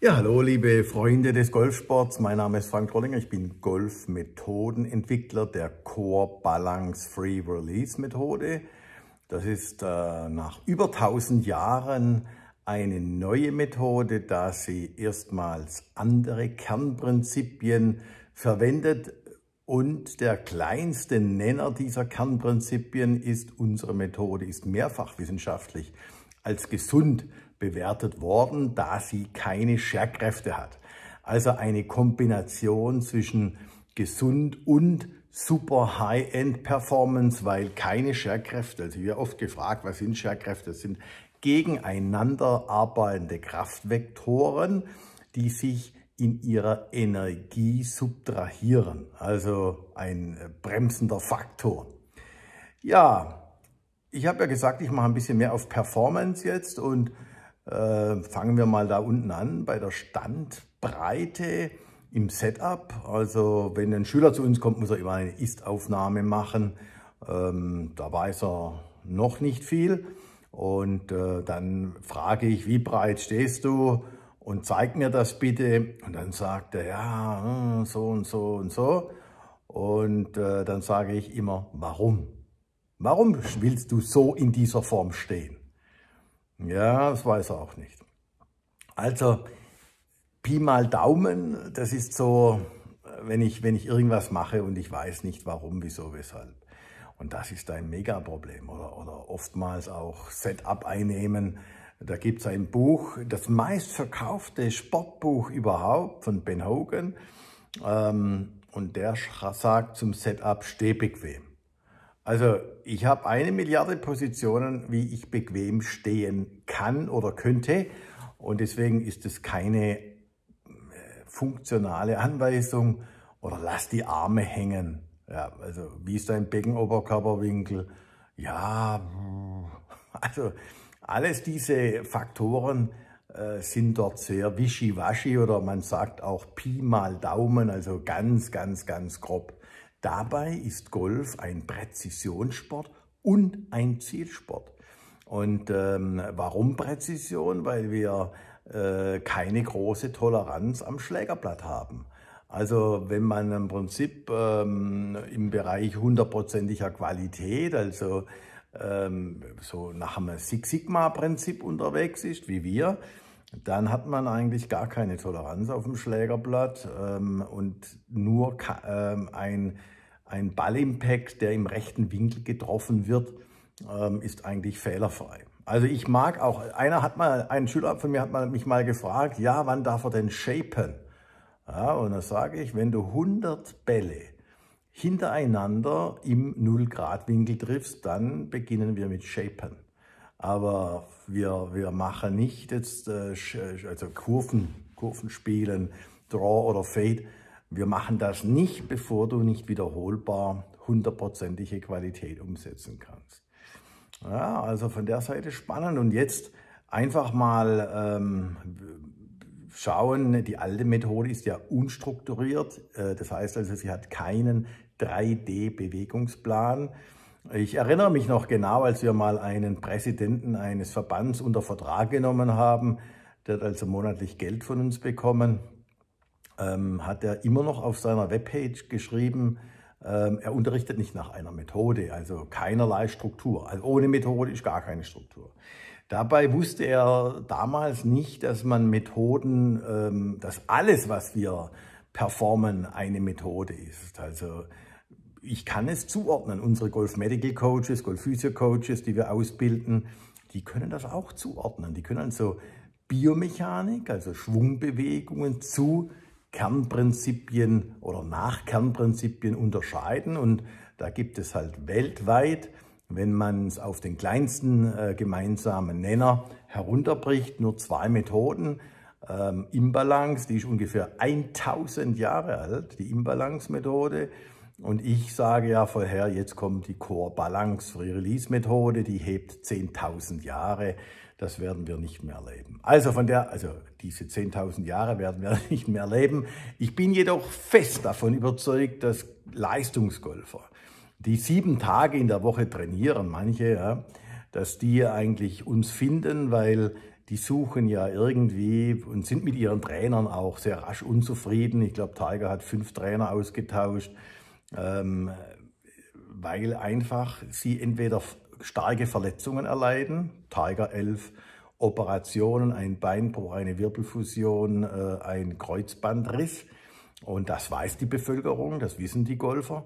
Ja, hallo liebe Freunde des Golfsports, mein Name ist Frank Trollinger, ich bin Golfmethodenentwickler der Core Balance Free Release Methode. Das ist äh, nach über 1000 Jahren eine neue Methode, da sie erstmals andere Kernprinzipien verwendet und der kleinste Nenner dieser Kernprinzipien ist, unsere Methode ist mehrfach wissenschaftlich als gesund bewertet worden, da sie keine Scherkräfte hat. Also eine Kombination zwischen gesund und super High-End-Performance, weil keine Scherkräfte, also ich werde oft gefragt, was sind Scherkräfte? Das sind gegeneinander arbeitende Kraftvektoren, die sich in ihrer Energie subtrahieren, also ein äh, bremsender Faktor. Ja, ich habe ja gesagt, ich mache ein bisschen mehr auf Performance jetzt und äh, fangen wir mal da unten an bei der Standbreite im Setup. Also wenn ein Schüler zu uns kommt, muss er immer eine Ist-Aufnahme machen. Ähm, da weiß er noch nicht viel. Und äh, dann frage ich, wie breit stehst du? Und zeig mir das bitte. Und dann sagt er, ja, hm, so und so und so. Und äh, dann sage ich immer, warum? Warum willst du so in dieser Form stehen? Ja, das weiß er auch nicht. Also Pi mal Daumen, das ist so, wenn ich, wenn ich irgendwas mache und ich weiß nicht warum, wieso, weshalb. Und das ist ein Megaproblem oder, oder oftmals auch Setup einnehmen. Da gibt es ein Buch, das meistverkaufte Sportbuch überhaupt von Ben Hogan. Ähm, und der sagt zum Setup steh bequem. Also ich habe eine Milliarde Positionen, wie ich bequem stehen kann oder könnte. Und deswegen ist es keine äh, funktionale Anweisung oder lass die Arme hängen. Ja, also wie ist dein Beckenoberkörperwinkel? Ja, also alles diese Faktoren äh, sind dort sehr wischiwaschi oder man sagt auch Pi mal Daumen, also ganz, ganz, ganz grob. Dabei ist Golf ein Präzisionssport und ein Zielsport. Und ähm, warum Präzision? Weil wir äh, keine große Toleranz am Schlägerblatt haben. Also wenn man im Prinzip ähm, im Bereich hundertprozentiger Qualität, also ähm, so nach einem Six-Sigma-Prinzip unterwegs ist, wie wir, dann hat man eigentlich gar keine Toleranz auf dem Schlägerblatt ähm, und nur ähm, ein, ein Ballimpact, der im rechten Winkel getroffen wird, ähm, ist eigentlich fehlerfrei. Also ich mag auch, einer hat mal, ein Schüler von mir hat mal, mich mal gefragt, ja, wann darf er denn shapen? Ja, und da sage ich, wenn du 100 Bälle hintereinander im Null-Grad-Winkel triffst, dann beginnen wir mit shapen aber wir, wir machen nicht jetzt äh, also Kurven, Kurven spielen, Draw oder Fade. Wir machen das nicht, bevor du nicht wiederholbar hundertprozentige Qualität umsetzen kannst. Ja, also von der Seite spannend. Und jetzt einfach mal ähm, schauen, die alte Methode ist ja unstrukturiert. Äh, das heißt also, sie hat keinen 3D-Bewegungsplan. Ich erinnere mich noch genau, als wir mal einen Präsidenten eines Verbands unter Vertrag genommen haben, der hat also monatlich Geld von uns bekommen, ähm, hat er immer noch auf seiner Webpage geschrieben, ähm, er unterrichtet nicht nach einer Methode, also keinerlei Struktur. Also ohne Methode ist gar keine Struktur. Dabei wusste er damals nicht, dass man Methoden, ähm, dass alles, was wir performen, eine Methode ist. Also ich kann es zuordnen. Unsere Golf Medical Coaches, Golf Physio Coaches, die wir ausbilden, die können das auch zuordnen. Die können also Biomechanik, also Schwungbewegungen zu Kernprinzipien oder nach Kernprinzipien unterscheiden. Und da gibt es halt weltweit, wenn man es auf den kleinsten äh, gemeinsamen Nenner herunterbricht, nur zwei Methoden. Ähm, Imbalance, die ist ungefähr 1000 Jahre alt, die Imbalance-Methode und ich sage ja vorher, jetzt kommt die Core Balance Release Methode, die hebt 10.000 Jahre. Das werden wir nicht mehr erleben. Also von der, also diese 10.000 Jahre werden wir nicht mehr erleben. Ich bin jedoch fest davon überzeugt, dass Leistungsgolfer, die sieben Tage in der Woche trainieren, manche, ja, dass die eigentlich uns finden, weil die suchen ja irgendwie und sind mit ihren Trainern auch sehr rasch unzufrieden. Ich glaube, Tiger hat fünf Trainer ausgetauscht ähm, weil einfach sie entweder starke Verletzungen erleiden, Tiger 11, Operationen, ein Beinbruch, eine Wirbelfusion, äh, ein Kreuzbandriss. Und das weiß die Bevölkerung, das wissen die Golfer.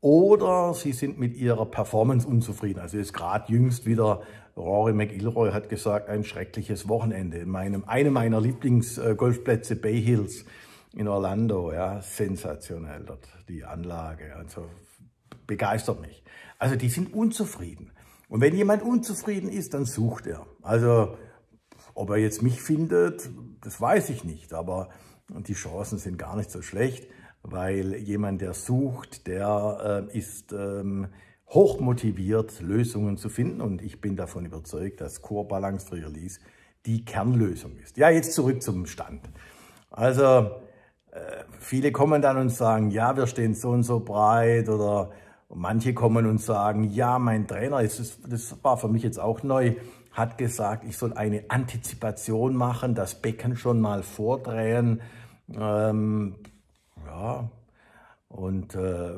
Oder sie sind mit ihrer Performance unzufrieden. Also ist gerade jüngst wieder, Rory McIlroy hat gesagt, ein schreckliches Wochenende. In meinem, einem meiner Lieblingsgolfplätze, äh, Bay Hills, in Orlando, ja, sensationell dort, die Anlage, also begeistert mich. Also die sind unzufrieden. Und wenn jemand unzufrieden ist, dann sucht er. Also ob er jetzt mich findet, das weiß ich nicht, aber die Chancen sind gar nicht so schlecht, weil jemand, der sucht, der äh, ist ähm, hochmotiviert, Lösungen zu finden. Und ich bin davon überzeugt, dass Core Balance Release die Kernlösung ist. Ja, jetzt zurück zum Stand. Also äh, viele kommen dann und sagen, ja, wir stehen so und so breit oder manche kommen und sagen, ja, mein Trainer, das, das war für mich jetzt auch neu, hat gesagt, ich soll eine Antizipation machen, das Becken schon mal vordrehen. Ähm, ja, und äh,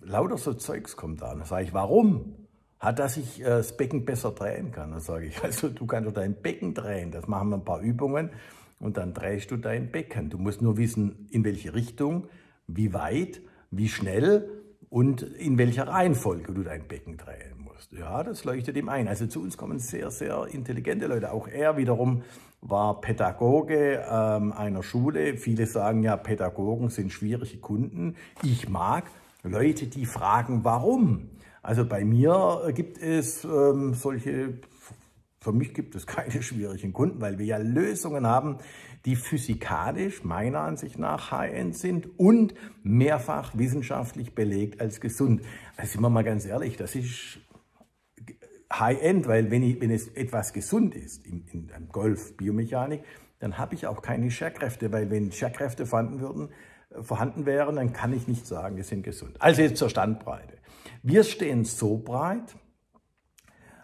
lauter so Zeugs kommt an. Da sage ich, warum? Hat, dass ich äh, das Becken besser drehen kann. Dann sage ich, also du kannst doch dein Becken drehen. Das machen wir ein paar Übungen und dann drehst du dein Becken. Du musst nur wissen, in welche Richtung, wie weit, wie schnell und in welcher Reihenfolge du dein Becken drehen musst. Ja, das leuchtet ihm ein. Also zu uns kommen sehr, sehr intelligente Leute. Auch er wiederum war Pädagoge ähm, einer Schule. Viele sagen ja, Pädagogen sind schwierige Kunden. Ich mag Leute, die fragen, warum. Also bei mir gibt es ähm, solche für mich gibt es keine schwierigen Kunden, weil wir ja Lösungen haben, die physikalisch meiner Ansicht nach high-end sind und mehrfach wissenschaftlich belegt als gesund. Also sind wir mal ganz ehrlich, das ist high-end, weil wenn, ich, wenn es etwas gesund ist, im, in, im Golf, Biomechanik, dann habe ich auch keine Scherkräfte, weil wenn Scherkräfte vorhanden würden, äh, vorhanden wären, dann kann ich nicht sagen, die sind gesund. Also jetzt zur Standbreite. Wir stehen so breit,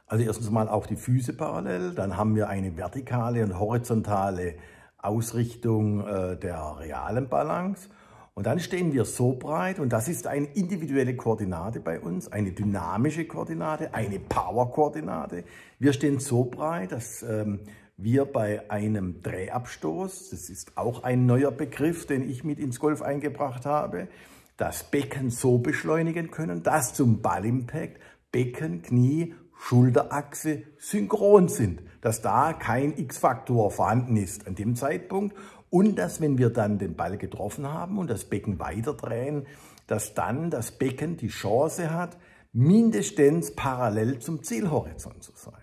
also erstens mal auch die Füße parallel, dann haben wir eine vertikale und horizontale Ausrichtung äh, der realen Balance. Und dann stehen wir so breit und das ist eine individuelle Koordinate bei uns, eine dynamische Koordinate, eine Power-Koordinate. Wir stehen so breit, dass ähm, wir bei einem Drehabstoß, das ist auch ein neuer Begriff, den ich mit ins Golf eingebracht habe, das Becken so beschleunigen können, dass zum Ballimpact Becken, Knie, Schulterachse synchron sind, dass da kein X-Faktor vorhanden ist an dem Zeitpunkt und dass wenn wir dann den Ball getroffen haben und das Becken weiter drehen, dass dann das Becken die Chance hat, mindestens parallel zum Zielhorizont zu sein.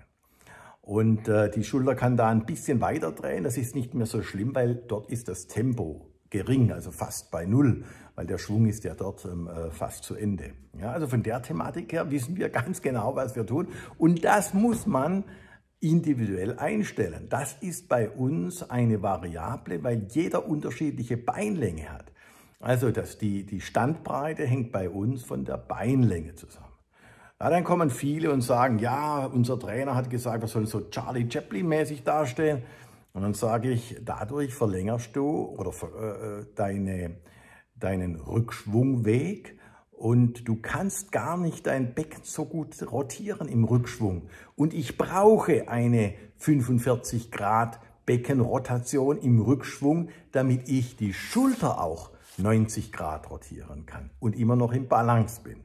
Und äh, die Schulter kann da ein bisschen weiter drehen, das ist nicht mehr so schlimm, weil dort ist das Tempo gering, also fast bei Null, weil der Schwung ist ja dort ähm, äh, fast zu Ende. Ja, also von der Thematik her wissen wir ganz genau, was wir tun. Und das muss man individuell einstellen. Das ist bei uns eine Variable, weil jeder unterschiedliche Beinlänge hat. Also dass die, die Standbreite hängt bei uns von der Beinlänge zusammen. Ja, dann kommen viele und sagen, ja, unser Trainer hat gesagt, wir sollen so Charlie Chaplin-mäßig darstellen. Und dann sage ich, dadurch verlängerst du oder äh, äh, deine, deinen Rückschwungweg und du kannst gar nicht dein Becken so gut rotieren im Rückschwung. Und ich brauche eine 45 Grad Beckenrotation im Rückschwung, damit ich die Schulter auch 90 Grad rotieren kann und immer noch im Balance bin.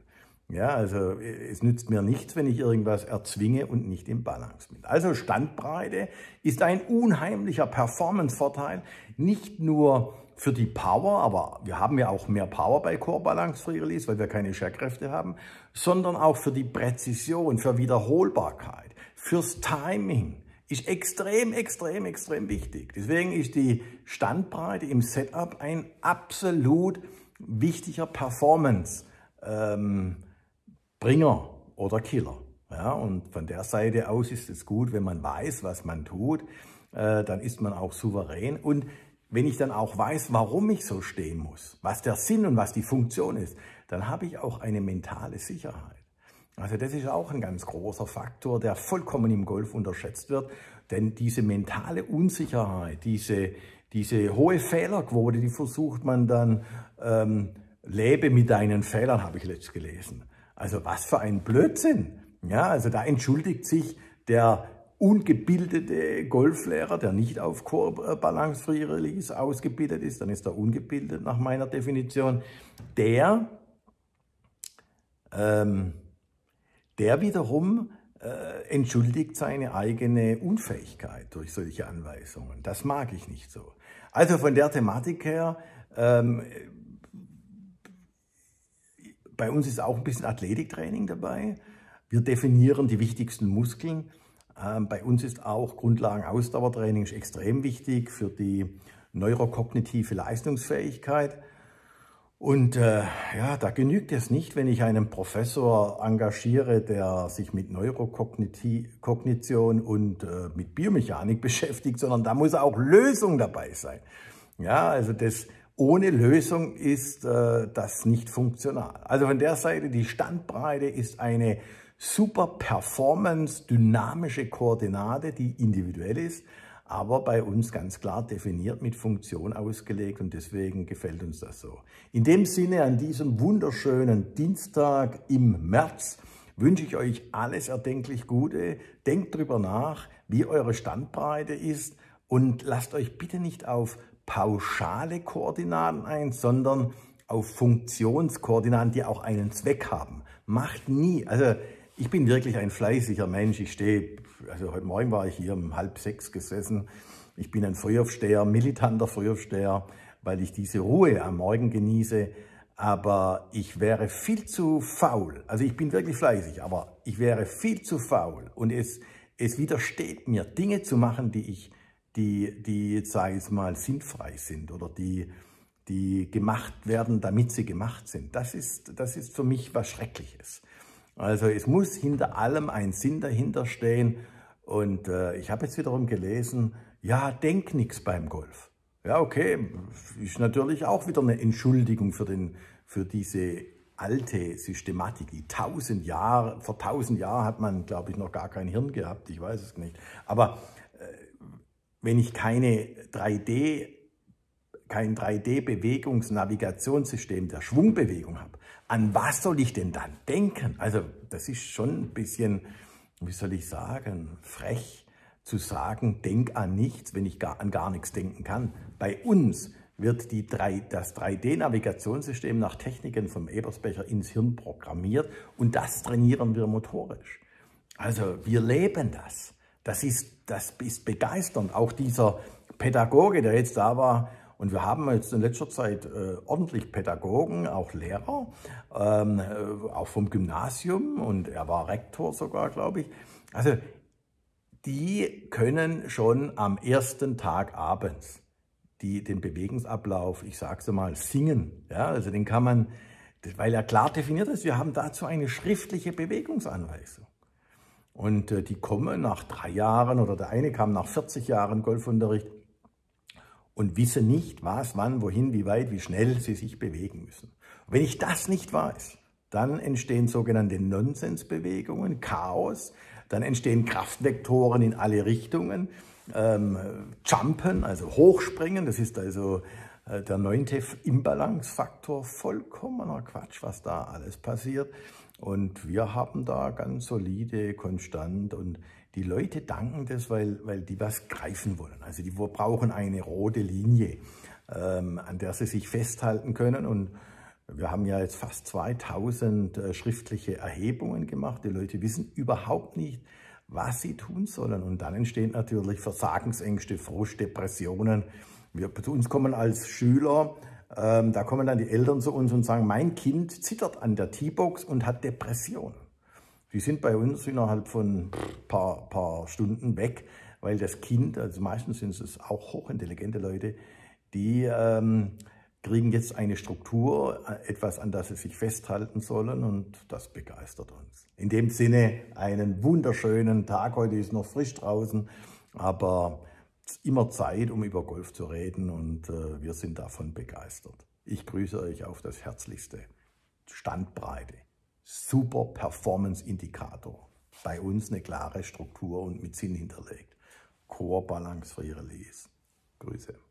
Ja, also äh, es nützt mir nichts, wenn ich irgendwas erzwinge und nicht im Balance bin. Also Standbreite ist ein unheimlicher Performance-Vorteil, nicht nur für die Power, aber wir haben ja auch mehr Power bei Core Balance Free Release, weil wir keine Scherkräfte haben, sondern auch für die Präzision, für Wiederholbarkeit, fürs Timing. Ist extrem, extrem, extrem wichtig. Deswegen ist die Standbreite im Setup ein absolut wichtiger Performance. Ähm, Bringer oder Killer. Ja, und von der Seite aus ist es gut, wenn man weiß, was man tut, äh, dann ist man auch souverän. Und wenn ich dann auch weiß, warum ich so stehen muss, was der Sinn und was die Funktion ist, dann habe ich auch eine mentale Sicherheit. Also das ist auch ein ganz großer Faktor, der vollkommen im Golf unterschätzt wird. Denn diese mentale Unsicherheit, diese, diese hohe Fehlerquote, die versucht man dann, ähm, lebe mit deinen Fehlern, habe ich letzt gelesen. Also was für ein Blödsinn. Ja, also da entschuldigt sich der ungebildete Golflehrer, der nicht auf balancefreie ist, ausgebildet ist, dann ist er ungebildet nach meiner Definition, der, ähm, der wiederum äh, entschuldigt seine eigene Unfähigkeit durch solche Anweisungen. Das mag ich nicht so. Also von der Thematik her, ähm, bei uns ist auch ein bisschen Athletiktraining dabei. Wir definieren die wichtigsten Muskeln. Ähm, bei uns ist auch Grundlagen-Ausdauertraining extrem wichtig für die neurokognitive Leistungsfähigkeit. Und äh, ja, da genügt es nicht, wenn ich einen Professor engagiere, der sich mit Neurokognition und äh, mit Biomechanik beschäftigt, sondern da muss auch Lösung dabei sein. Ja, also das ohne Lösung ist äh, das nicht funktional. Also von der Seite, die Standbreite ist eine super Performance, dynamische Koordinate, die individuell ist, aber bei uns ganz klar definiert mit Funktion ausgelegt und deswegen gefällt uns das so. In dem Sinne, an diesem wunderschönen Dienstag im März wünsche ich euch alles erdenklich Gute. Denkt drüber nach, wie eure Standbreite ist und lasst euch bitte nicht auf pauschale Koordinaten ein, sondern auf Funktionskoordinaten, die auch einen Zweck haben. Macht nie, also ich bin wirklich ein fleißiger Mensch. Ich stehe, also heute Morgen war ich hier um halb sechs gesessen. Ich bin ein Frühaufsteher, militanter Frühaufsteher, weil ich diese Ruhe am Morgen genieße. Aber ich wäre viel zu faul. Also ich bin wirklich fleißig, aber ich wäre viel zu faul. Und es, es widersteht mir, Dinge zu machen, die ich die, die sage ich mal, sinnfrei sind oder die, die gemacht werden, damit sie gemacht sind. Das ist, das ist für mich was Schreckliches. Also es muss hinter allem ein Sinn dahinter stehen. Und äh, ich habe jetzt wiederum gelesen, ja, denk nichts beim Golf. Ja, okay, ist natürlich auch wieder eine Entschuldigung für, den, für diese alte Systematik, die tausend Jahre, vor tausend Jahren hat man, glaube ich, noch gar kein Hirn gehabt, ich weiß es nicht. Aber wenn ich keine 3D, kein 3D-Bewegungsnavigationssystem der Schwungbewegung habe, an was soll ich denn dann denken? Also das ist schon ein bisschen, wie soll ich sagen, frech zu sagen, denk an nichts, wenn ich gar, an gar nichts denken kann. Bei uns wird die 3, das 3D-Navigationssystem nach Techniken vom Ebersbecher ins Hirn programmiert und das trainieren wir motorisch. Also wir leben das. Das ist, das ist begeisternd. Auch dieser Pädagoge, der jetzt da war, und wir haben jetzt in letzter Zeit äh, ordentlich Pädagogen, auch Lehrer, ähm, äh, auch vom Gymnasium und er war Rektor sogar, glaube ich. Also die können schon am ersten Tag abends die, den Bewegungsablauf, ich sage es mal, singen. Ja, also den kann man, weil er klar definiert ist, wir haben dazu eine schriftliche Bewegungsanweisung. Und äh, die kommen nach drei Jahren oder der eine kam nach 40 Jahren Golfunterricht und wissen nicht, was, wann, wohin, wie weit, wie schnell sie sich bewegen müssen. Und wenn ich das nicht weiß, dann entstehen sogenannte Nonsensbewegungen, Chaos, dann entstehen Kraftvektoren in alle Richtungen, ähm, Jumpen, also Hochspringen, das ist also äh, der neunte Imbalancefaktor, vollkommener Quatsch, was da alles passiert. Und wir haben da ganz solide, konstant und die Leute danken das, weil, weil die was greifen wollen. Also die brauchen eine rote Linie, ähm, an der sie sich festhalten können. Und wir haben ja jetzt fast 2000 äh, schriftliche Erhebungen gemacht. Die Leute wissen überhaupt nicht, was sie tun sollen. Und dann entstehen natürlich Versagensängste, Frust, Depressionen. Wir, zu uns kommen als Schüler ähm, da kommen dann die Eltern zu uns und sagen, mein Kind zittert an der T-Box und hat Depression. Die sind bei uns innerhalb von ein paar, paar Stunden weg, weil das Kind, also meistens sind es auch hochintelligente Leute, die ähm, kriegen jetzt eine Struktur, äh, etwas, an das sie sich festhalten sollen und das begeistert uns. In dem Sinne einen wunderschönen Tag, heute ist noch frisch draußen, aber immer Zeit, um über Golf zu reden und äh, wir sind davon begeistert. Ich grüße euch auf das Herzlichste. Standbreite, super Performance-Indikator. Bei uns eine klare Struktur und mit Sinn hinterlegt. Core Balance Free Release. Grüße.